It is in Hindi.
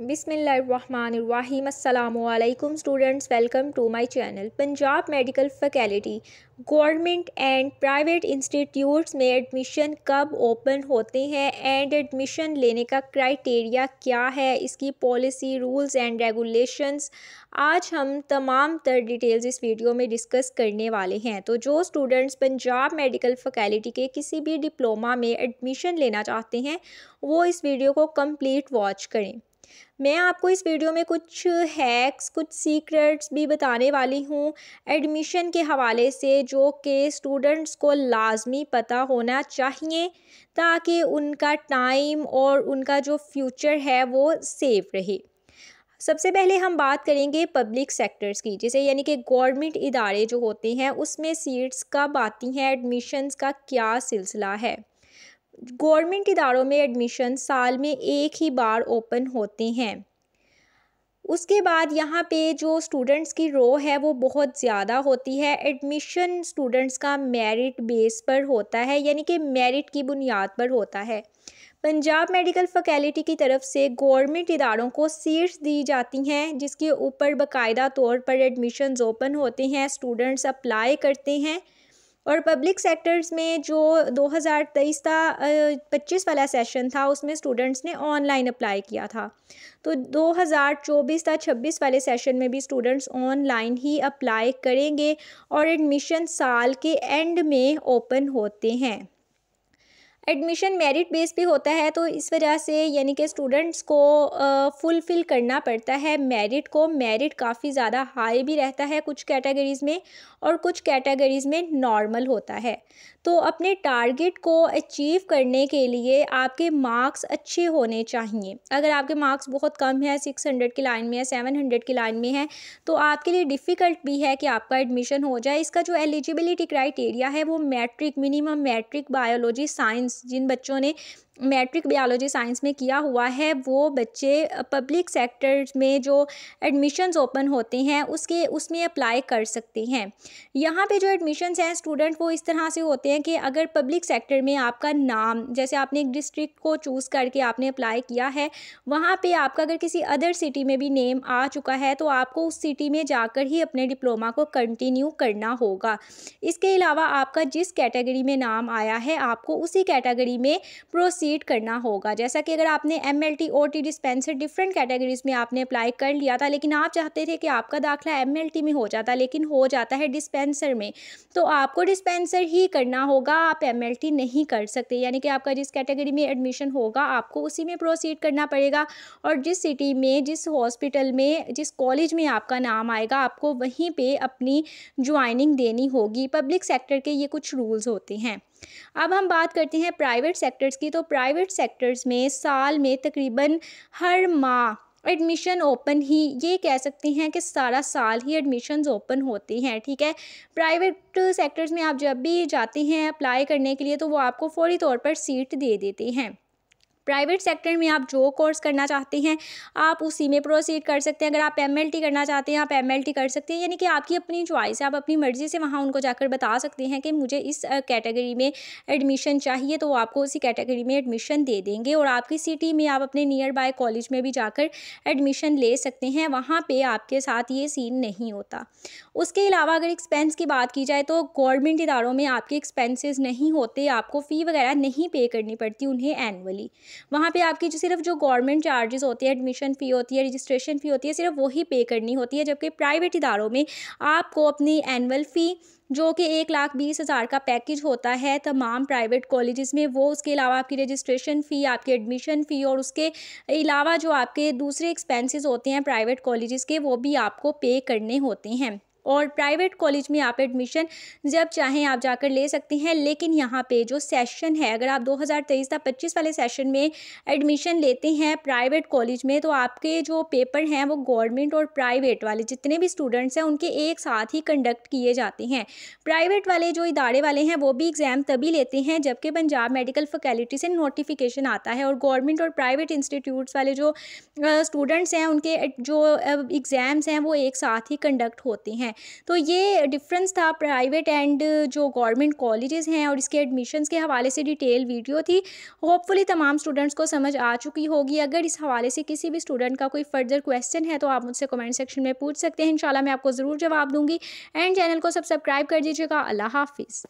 अल्लाम students welcome to my channel Punjab medical faculty government and private institutes में एडमिशन कब ओपन होते हैं एंड एडमिशन लेने का क्राइटेरिया क्या है इसकी पॉलिसी रूल्स एंड रेगुलेशंस आज हम तमाम तर डिटेल्स इस वीडियो में डिस्कस करने वाले हैं तो जो स्टूडेंट्स पंजाब मेडिकल फैकल्टी के किसी भी डिप्लोमा में एडमिशन लेना चाहते हैं वो इस वीडियो को कम्प्लीट वॉच करें मैं आपको इस वीडियो में कुछ हैक्स कुछ सीक्रेट्स भी बताने वाली हूँ एडमिशन के हवाले से जो कि स्टूडेंट्स को लाजमी पता होना चाहिए ताकि उनका टाइम और उनका जो फ्यूचर है वो सेफ़ रहे सबसे पहले हम बात करेंगे पब्लिक सेक्टर्स की जैसे यानी कि गवर्नमेंट इदारे जो होते हैं उसमें सीट्स कब आती हैं एडमिशन्स का क्या सिलसिला है गवर्नमेंट इदारों में एडमिशन साल में एक ही बार ओपन होते हैं उसके बाद यहाँ पे जो स्टूडेंट्स की रो है वो बहुत ज़्यादा होती है एडमिशन स्टूडेंट्स का मेरिट बेस पर होता है यानी कि मेरिट की बुनियाद पर होता है पंजाब मेडिकल फैकल्टी की तरफ से गवर्नमेंट इदारों को सीट्स दी जाती हैं जिसके ऊपर बकायदा तौर पर एडमिशन्स ओपन होते हैं स्टूडेंट्स अप्लाई करते हैं और पब्लिक सेक्टर्स में जो 2023 था 25 वाला सेशन था उसमें स्टूडेंट्स ने ऑनलाइन अप्लाई किया था तो 2024 था 26 वाले सेशन में भी स्टूडेंट्स ऑनलाइन ही अप्लाई करेंगे और एडमिशन साल के एंड में ओपन होते हैं एडमिशन मेरिट बेस पे होता है तो इस वजह से यानी कि स्टूडेंट्स को फुलफ़िल करना पड़ता है मेरिट को मेरिट काफ़ी ज़्यादा हाई भी रहता है कुछ कैटेगरीज़ में और कुछ कैटेगरीज़ में नॉर्मल होता है तो अपने टारगेट को अचीव करने के लिए आपके मार्क्स अच्छे होने चाहिए अगर आपके मार्क्स बहुत कम है सिक्स हंड्रेड की लाइन में है सेवन हंड्रेड की लाइन में है तो आपके लिए डिफ़िकल्ट भी है कि आपका एडमिशन हो जाए इसका जो एलिजिबिलिटी क्राइटेरिया है वो matric minimum matric biology science जिन बच्चों ने मैट्रिक बायोलॉजी साइंस में किया हुआ है वो बच्चे पब्लिक सेक्टर में जो एडमिशन्स ओपन होते हैं उसके उसमें अप्लाई कर सकते हैं यहाँ पे जो एडमिशन्स हैं स्टूडेंट वो इस तरह से होते हैं कि अगर पब्लिक सेक्टर में आपका नाम जैसे आपने एक डिस्ट्रिक्ट को चूज़ करके आपने अप्लाई किया है वहाँ पर आपका अगर किसी अदर सिटी में भी नेम आ चुका है तो आपको उस सिटी में जाकर ही अपने डिप्लोमा को कंटिन्यू करना होगा इसके अलावा आपका जिस कैटेगरी में नाम आया है आपको उसी कैटेगरी में प्रोसी प्रोसीड करना होगा जैसा कि अगर आपने M L T O T dispenser different categories में आपने अप्लाई कर लिया था लेकिन आप चाहते थे कि आपका दाखिला एम एल टी में हो जाता लेकिन हो जाता है डिस्पेंसर में तो आपको डिस्पेंसर ही करना होगा आप एम एल टी नहीं कर सकते यानी कि आपका जिस कैटेगरी में एडमिशन होगा आपको उसी में प्रोसीड करना पड़ेगा और जिस सिटी में जिस हॉस्पिटल में जिस कॉलेज में आपका नाम आएगा आपको वहीं पर अपनी ज्वाइनिंग देनी होगी पब्लिक सेक्टर के ये कुछ रूल्स होते हैं अब हम बात करते हैं प्राइवेट सेक्टर्स की तो प्राइवेट सेक्टर्स में साल में तकरीबन हर माह एडमिशन ओपन ही ये कह सकते हैं कि सारा साल ही एडमिशन ओपन होते हैं ठीक है प्राइवेट सेक्टर्स में आप जब भी जाते हैं अप्लाई करने के लिए तो वो आपको फौरी तौर पर सीट दे देते हैं प्राइवेट सेक्टर में आप जो कोर्स करना चाहते हैं आप उसी में प्रोसीड कर सकते हैं अगर आप एम करना चाहते हैं आप एम कर सकते हैं यानी कि आपकी अपनी चॉइस है आप अपनी मर्ज़ी से वहाँ उनको जाकर बता सकते हैं कि मुझे इस कैटेगरी में एडमिशन चाहिए तो वो आपको उसी कैटेगरी में एडमिशन दे देंगे और आपकी सिटी में आप अपने नियर बाय कॉलेज में भी जाकर एडमिशन ले सकते हैं वहाँ पर आपके साथ ये सीन नहीं होता उसके अलावा अगर एक्सपेंस की बात की जाए तो गवर्नमेंट इदारों में आपके एक्सपेंसेस नहीं होते आपको फ़ी वगैरह नहीं पे करनी पड़ती उन्हें एनुअली वहाँ पर आपकी जो सिर्फ जो गवर्नमेंट चार्जेस होते हैं एडमिशन फ़ी होती है रजिस्ट्रेशन फ़ी होती है सिर्फ वही पे करनी होती है जबकि प्राइवेट इदारों में आपको अपनी एनअल फ़ी जो कि एक लाख बीस हज़ार का पैकेज होता है तमाम प्राइवेट कॉलेज़ में वो उसके अलावा आपकी रजिस्ट्रेशन फ़ी आपकी एडमिशन फ़ी और उसके अलावा जो आपके दूसरे एक्सपेंसेस होते हैं प्राइवेट कॉलेज़ के वो भी आपको पे करने होते हैं और प्राइवेट कॉलेज में आप एडमिशन जब चाहें आप जाकर ले सकते हैं लेकिन यहाँ पे जो सेशन है अगर आप 2023 या 25 वाले सेशन में एडमिशन लेते हैं प्राइवेट कॉलेज में तो आपके जो पेपर हैं वो गवर्नमेंट और प्राइवेट वाले जितने भी स्टूडेंट्स हैं उनके एक साथ ही कंडक्ट किए जाते हैं प्राइवेट वाले जो इदारे वाले हैं वो भी एग्ज़ाम तभी लेते हैं जबकि पंजाब मेडिकल फैकल्टी से नोटिफिकेशन आता है और गवर्नमेंट और प्राइवेट इंस्टीट्यूट्स वाले जो स्टूडेंट्स हैं उनके जो एग्ज़ाम्स हैं वो एक साथ ही कंडक्ट होते हैं तो ये डिफरेंस था प्राइवेट एंड जो गवर्नमेंट कॉलेजेस हैं और इसके एडमिशन्स के हवाले से डिटेल वीडियो थी होपफुली तमाम स्टूडेंट्स को समझ आ चुकी होगी अगर इस हवाले से किसी भी स्टूडेंट का कोई फर्दर क्वेश्चन है तो आप मुझसे कमेंट सेक्शन में पूछ सकते हैं इंशाल्लाह मैं आपको ज़रूर जवाब दूंगी एंड चैनल को सब्सक्राइब कर दीजिएगा अल्लाह हाफिज़